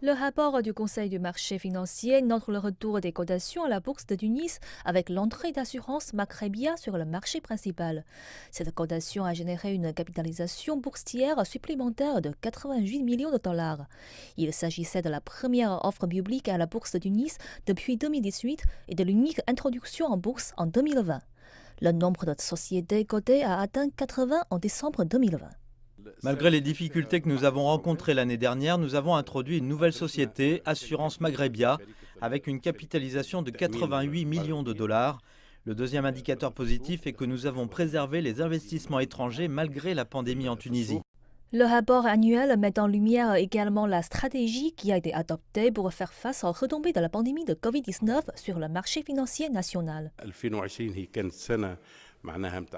Le rapport du Conseil du marché financier note le retour des cotations à la bourse de Tunis avec l'entrée d'assurance Macrébia sur le marché principal. Cette cotation a généré une capitalisation boursière supplémentaire de 88 millions de dollars. Il s'agissait de la première offre publique à la bourse de Tunis depuis 2018 et de l'unique introduction en bourse en 2020. Le nombre de sociétés cotées a atteint 80 en décembre 2020. Malgré les difficultés que nous avons rencontrées l'année dernière, nous avons introduit une nouvelle société, Assurance Maghrebia, avec une capitalisation de 88 millions de dollars. Le deuxième indicateur positif est que nous avons préservé les investissements étrangers malgré la pandémie en Tunisie. Le rapport annuel met en lumière également la stratégie qui a été adoptée pour faire face aux retombées de la pandémie de Covid-19 sur le marché financier national.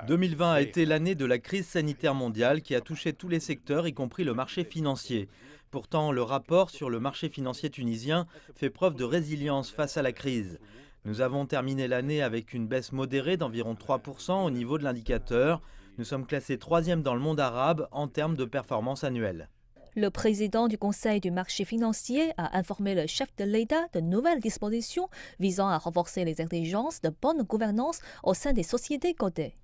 2020 a été l'année de la crise sanitaire mondiale qui a touché tous les secteurs, y compris le marché financier. Pourtant, le rapport sur le marché financier tunisien fait preuve de résilience face à la crise. Nous avons terminé l'année avec une baisse modérée d'environ 3% au niveau de l'indicateur. Nous sommes classés troisième dans le monde arabe en termes de performance annuelle. Le président du Conseil du marché financier a informé le chef de l'État de nouvelles dispositions visant à renforcer les exigences de bonne gouvernance au sein des sociétés cotées.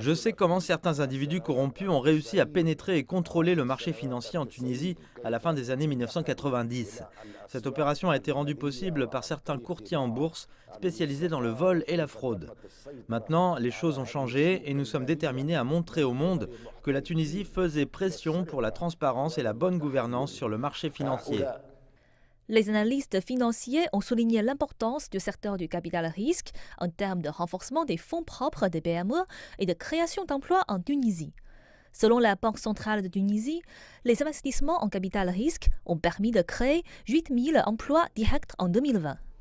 Je sais comment certains individus corrompus ont réussi à pénétrer et contrôler le marché financier en Tunisie à la fin des années 1990. Cette opération a été rendue possible par certains courtiers en bourse spécialisés dans le vol et la fraude. Maintenant, les choses ont changé et nous sommes déterminés à montrer au monde que la Tunisie faisait pression pour la transparence et la bonne gouvernance sur le marché financier. Les analystes financiers ont souligné l'importance du secteur du capital risque en termes de renforcement des fonds propres des PME et de création d'emplois en Tunisie. Selon la Banque centrale de Tunisie, les investissements en capital risque ont permis de créer 8 000 emplois directs en 2020.